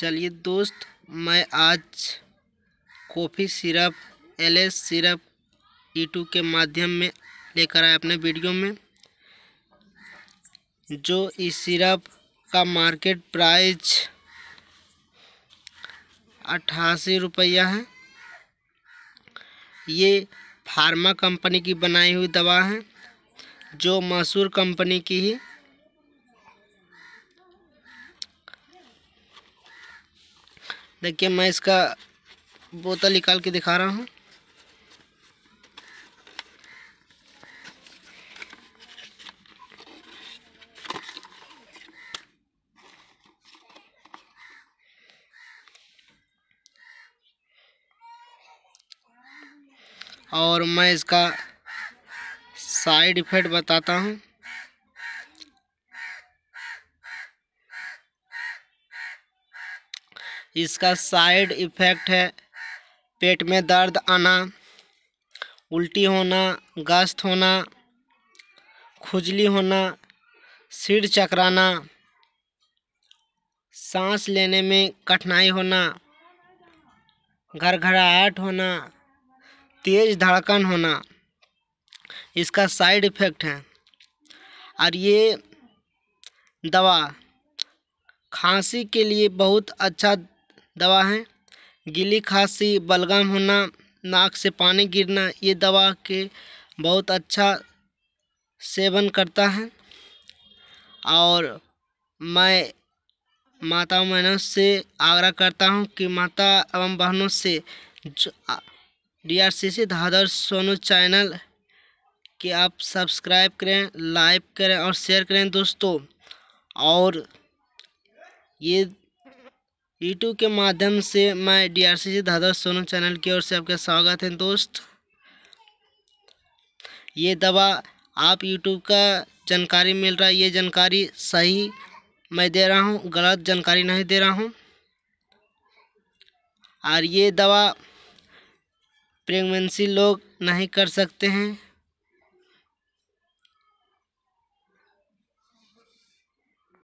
चलिए दोस्त मैं आज coffee syrup S syrup YouTube के माध्यम में लेकर आए अपने वीडियो में जो इस सिरप का मार्केट प्राइस अट्ठासी रुपया है ये फार्मा कंपनी की बनाई हुई दवा है जो मशहूर कंपनी की ही देखिए मैं इसका बोतल निकाल के दिखा रहा हूँ और मैं इसका साइड इफेक्ट बताता हूँ इसका साइड इफ़ेक्ट है पेट में दर्द आना उल्टी होना गश्त होना खुजली होना सिर चकराना सांस लेने में कठिनाई होना घरघराहट होना तेज़ धड़कन होना इसका साइड इफ़ेक्ट है और ये दवा खांसी के लिए बहुत अच्छा दवा है गीली खाँसी बलगम होना नाक से पानी गिरना ये दवा के बहुत अच्छा सेवन करता है और मैं माता बहनों से आग्रह करता हूँ कि माता एवं बहनों से डी आर सी सी धादर सोनू चैनल के आप सब्सक्राइब करें लाइक करें और शेयर करें दोस्तों और ये यूट्यूब के माध्यम से मैं डी आर सी सी धादा सोनू चैनल की ओर से आपका स्वागत है दोस्त ये दवा आप यूट्यूब का जानकारी मिल रहा है ये जानकारी सही मैं दे रहा हूँ गलत जानकारी नहीं दे रहा हूँ और ये दवा प्रेगनेंसी लोग नहीं कर सकते हैं